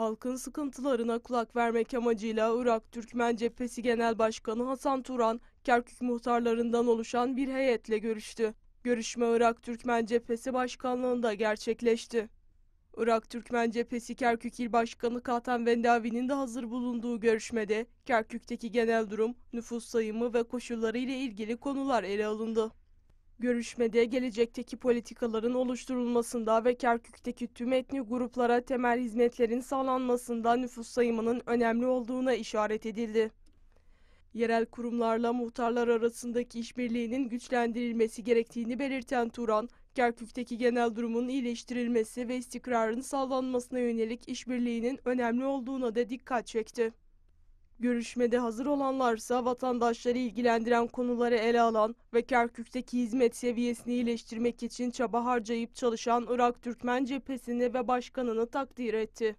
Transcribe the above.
Halkın sıkıntılarına kulak vermek amacıyla Irak Türkmen Cephesi Genel Başkanı Hasan Turan, Kerkük muhtarlarından oluşan bir heyetle görüştü. Görüşme Irak Türkmen Cephesi Başkanlığı'nda gerçekleşti. Irak Türkmen Cephesi Kerkük İl Başkanı Katan Vendavi'nin de hazır bulunduğu görüşmede Kerkük'teki genel durum, nüfus sayımı ve koşulları ile ilgili konular ele alındı. Görüşmede gelecekteki politikaların oluşturulmasında ve Kerkük'teki tüm etni gruplara temel hizmetlerin sağlanmasında nüfus sayımının önemli olduğuna işaret edildi. Yerel kurumlarla muhtarlar arasındaki işbirliğinin güçlendirilmesi gerektiğini belirten Turan, Kerkük'teki genel durumun iyileştirilmesi ve istikrarın sağlanmasına yönelik işbirliğinin önemli olduğuna da dikkat çekti. Görüşmede hazır olanlarsa vatandaşları ilgilendiren konuları ele alan ve Kerkük'teki hizmet seviyesini iyileştirmek için çaba harcayıp çalışan Irak Türkmen cephesini ve başkanını takdir etti.